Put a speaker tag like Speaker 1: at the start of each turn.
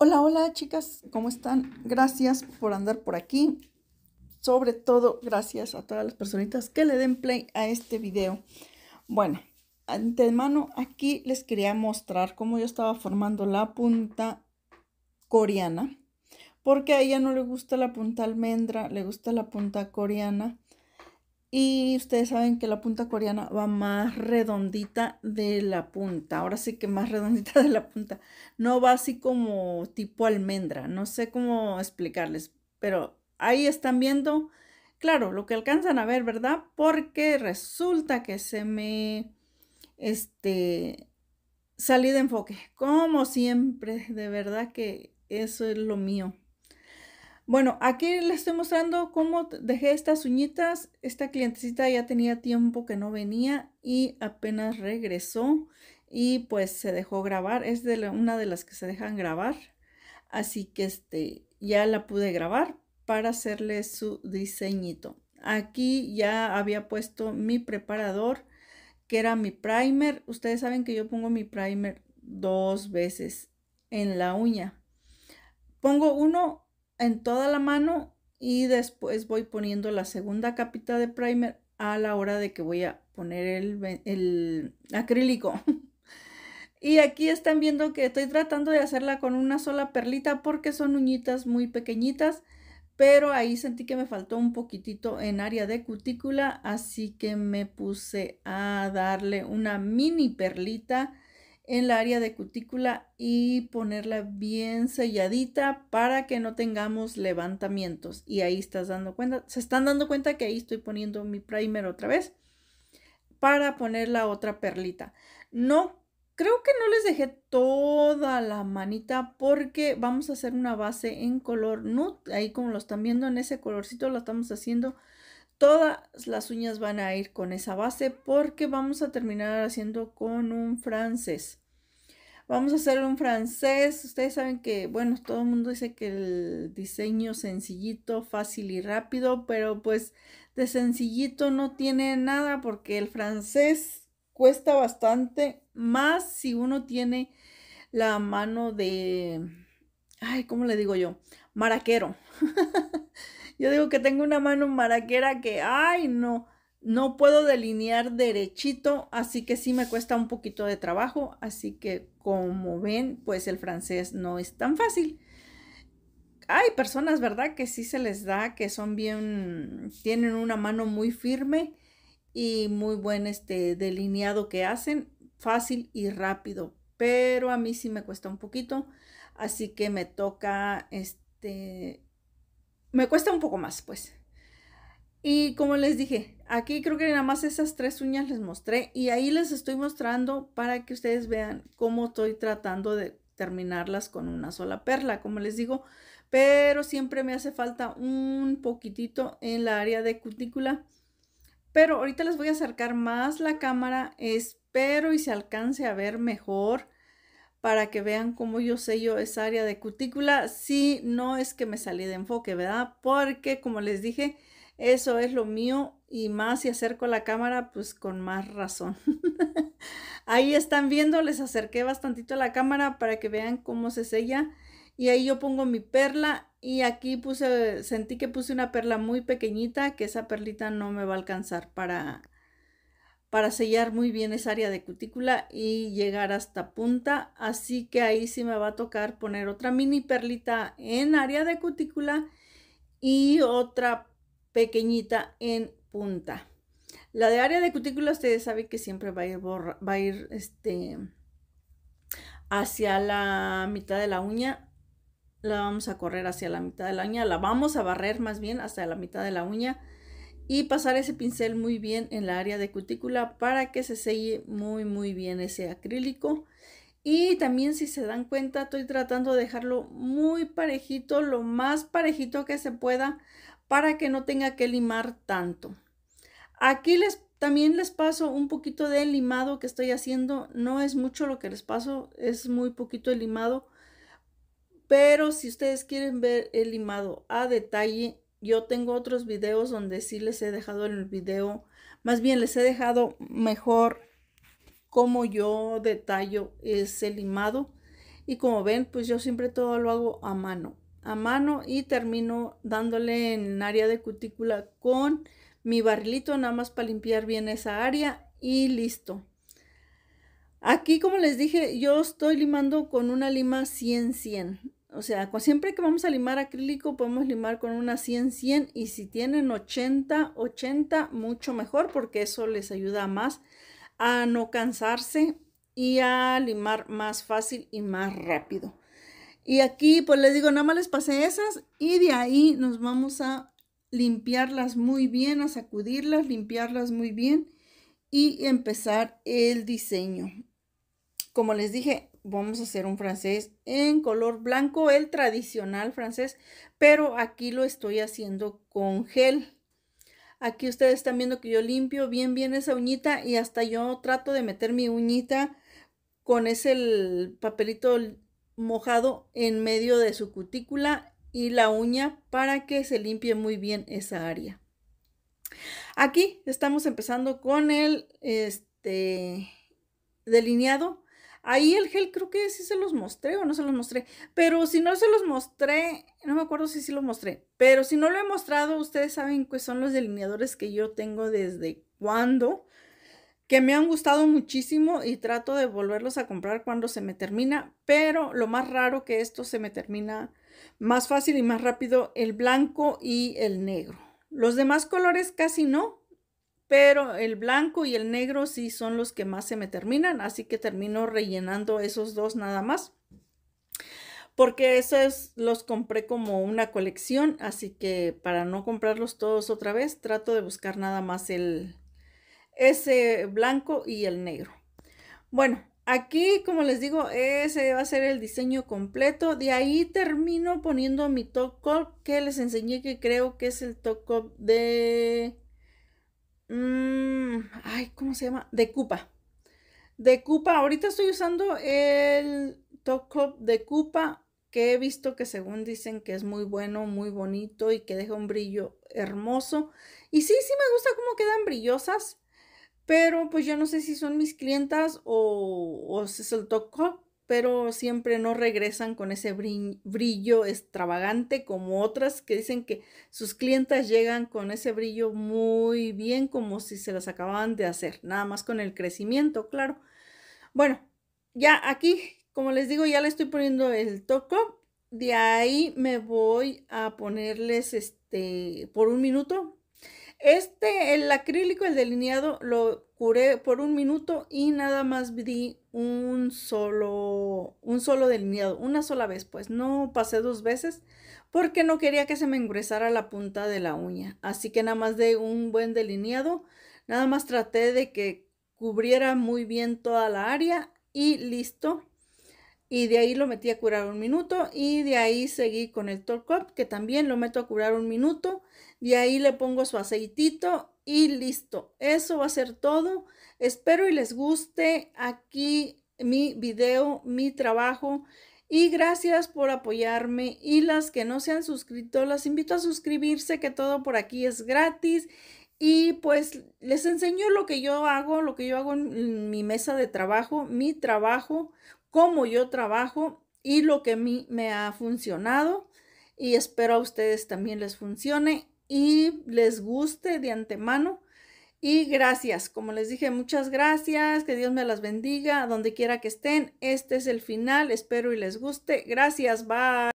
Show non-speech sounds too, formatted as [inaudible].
Speaker 1: Hola, hola chicas, ¿cómo están? Gracias por andar por aquí. Sobre todo, gracias a todas las personitas que le den play a este video. Bueno, mano aquí les quería mostrar cómo yo estaba formando la punta coreana. Porque a ella no le gusta la punta almendra, le gusta la punta coreana. Y ustedes saben que la punta coreana va más redondita de la punta. Ahora sí que más [laughs] redondita de la punta. No va así como tipo almendra. No sé cómo explicarles. Pero ahí están viendo, claro, lo que alcanzan a ver, ¿verdad? Porque resulta que se me, este, salí de enfoque. Como siempre, de verdad que eso es lo mío. Bueno, aquí les estoy mostrando cómo dejé estas uñitas. Esta clientecita ya tenía tiempo que no venía y apenas regresó y pues se dejó grabar. Es de una de las que se dejan grabar. Así que este, ya la pude grabar para hacerle su diseñito. Aquí ya había puesto mi preparador que era mi primer. Ustedes saben que yo pongo mi primer dos veces en la uña. Pongo uno en toda la mano y después voy poniendo la segunda capita de primer a la hora de que voy a poner el, el acrílico. [laughs] y aquí están viendo que estoy tratando de hacerla con una sola perlita porque son uñitas muy pequeñitas pero ahí sentí que me faltó un poquitito en área de cutícula, así que me puse a darle una mini perlita en la área de cutícula y ponerla bien selladita para que no tengamos levantamientos. Y ahí estás dando cuenta, se están dando cuenta que ahí estoy poniendo mi primer otra vez para poner la otra perlita. No, creo que no les dejé toda la manita porque vamos a hacer una base en color nude. Ahí como lo están viendo en ese colorcito lo estamos haciendo todas las uñas van a ir con esa base porque vamos a terminar haciendo con un francés. Vamos a hacer un francés. Ustedes saben que, bueno, todo el mundo dice que el diseño sencillito, fácil y rápido, pero pues de sencillito no tiene nada porque el francés cuesta bastante más si uno tiene la mano de, ay, ¿cómo le digo yo? Maraquero. [laughs] Yo digo que tengo una mano maraquera que, ay, no, no puedo delinear derechito, así que sí me cuesta un poquito de trabajo, así que como ven, pues el francés no es tan fácil. Hay personas, ¿verdad? Que sí se les da, que son bien, tienen una mano muy firme y muy buen este delineado que hacen, fácil y rápido, pero a mí sí me cuesta un poquito, así que me toca este me cuesta un poco más, pues. Y como les dije, aquí creo que nada más esas tres uñas les mostré y ahí les estoy mostrando para que ustedes vean cómo estoy tratando de terminarlas con una sola perla, como les digo, pero siempre me hace falta un poquitito en la área de cutícula. Pero ahorita les voy a acercar más la cámara, espero y se alcance a ver mejor para que vean cómo yo sello esa área de cutícula si no es que me salí de enfoque, ¿verdad? Porque como les dije, eso es lo mío y más si acerco la cámara, pues con más razón. [laughs] ahí están viendo, les acerqué bastantito la cámara para que vean cómo se sella y ahí yo pongo mi perla y aquí sentí que puse una perla muy pequeñita que esa perlita no me va a alcanzar para para sellar muy bien esa área de cutícula y llegar hasta punta. Así que ahí sí me va a tocar poner otra mini perlita en área de cutícula y otra pequeñita en punta. La de área de cutícula ustedes saben que siempre va a ir, este, hacia la mitad de la uña. La vamos a correr hacia la mitad de la uña. La vamos a barrer más bien hasta la mitad de la uña y pasar ese pincel muy bien en la área de cutícula para que se selle muy muy bien ese acrílico. Y también si se dan cuenta estoy tratando de dejarlo muy parejito, lo más parejito que se pueda para que no tenga que limar tanto. Aquí les, también les paso un poquito de limado que estoy haciendo. No es mucho lo que les paso, es muy poquito el limado. Pero si ustedes quieren ver el limado a detalle, yo tengo otros videos donde sí les he dejado el video, más bien les he dejado mejor cómo yo detallo ese limado. Y como ven, pues yo siempre todo lo hago a mano, a mano y termino dándole en área de cutícula con mi barrilito nada más para limpiar bien esa área y listo. Aquí, como les dije, yo estoy limando con una lima 100-100. O sea, siempre que vamos a limar acrílico, podemos limar con una 100-100 y si tienen 80-80, mucho mejor porque eso les ayuda más a no cansarse y a limar más fácil y más rápido. Y aquí pues les digo, nada más les pasé esas y de ahí nos vamos a limpiarlas muy bien, a sacudirlas, limpiarlas muy bien y empezar el diseño. Como les dije, vamos a hacer un francés en color blanco, el tradicional francés, pero aquí lo estoy haciendo con gel. Aquí ustedes están viendo que yo limpio bien bien esa uñita y hasta yo trato de meter mi uñita con ese papelito mojado en medio de su cutícula y la uña para que se limpie muy bien esa área. Aquí estamos empezando con el este, delineado Ahí el gel creo que sí se los mostré o no se los mostré. Pero si no se los mostré, no me acuerdo si sí los mostré. Pero si no lo he mostrado, ustedes saben que son los delineadores que yo tengo desde cuando. Que me han gustado muchísimo y trato de volverlos a comprar cuando se me termina. Pero lo más raro que esto se me termina más fácil y más rápido el blanco y el negro. Los demás colores casi no, pero el blanco y el negro sí son los que más se me terminan, así que termino rellenando esos dos nada más. Porque esos los compré como una colección, así que para no comprarlos todos otra vez, trato de buscar nada más el ese blanco y el negro. Bueno, aquí como les digo, ese va a ser el diseño completo. De ahí termino poniendo mi top que les enseñé que creo que es el top de Mm, ay, ¿cómo se llama? De Cupa. De Cupa, ahorita estoy usando el Top Cup de Cupa que he visto que según dicen que es muy bueno, muy bonito y que deja un brillo hermoso. Y sí, sí me gusta cómo quedan brillosas, pero pues yo no sé si son mis clientas o, si es el top pero siempre no regresan con ese brillo extravagante como otras que dicen que sus clientas llegan con ese brillo muy bien como si se las acababan de hacer, nada más con el crecimiento, claro. Bueno, ya aquí, como les digo, ya le estoy poniendo el toco, De ahí me voy a ponerles este por un minuto este, el acrílico, el delineado, lo curé por un minuto y nada más di un solo, un solo delineado, una sola vez, pues no pasé dos veces porque no quería que se me ingresara la punta de la uña. Así que nada más de un buen delineado, nada más traté de que cubriera muy bien toda la área y listo, y de ahí lo metí a curar un minuto y de ahí seguí con el torcop que también lo meto a curar un minuto, de ahí le pongo su aceitito y listo. Eso va a ser todo. Espero y les guste aquí mi video, mi trabajo. Y gracias por apoyarme. Y las que no se han suscrito, las invito a suscribirse, que todo por aquí es gratis. Y pues les enseño lo que yo hago, lo que yo hago en mi mesa de trabajo, mi trabajo, cómo yo trabajo y lo que a mí me ha funcionado. Y espero a ustedes también les funcione y les guste de antemano. Y gracias, como les dije, muchas gracias, que Dios me las bendiga, donde quiera que estén. Este es el final, espero y les guste. Gracias, bye.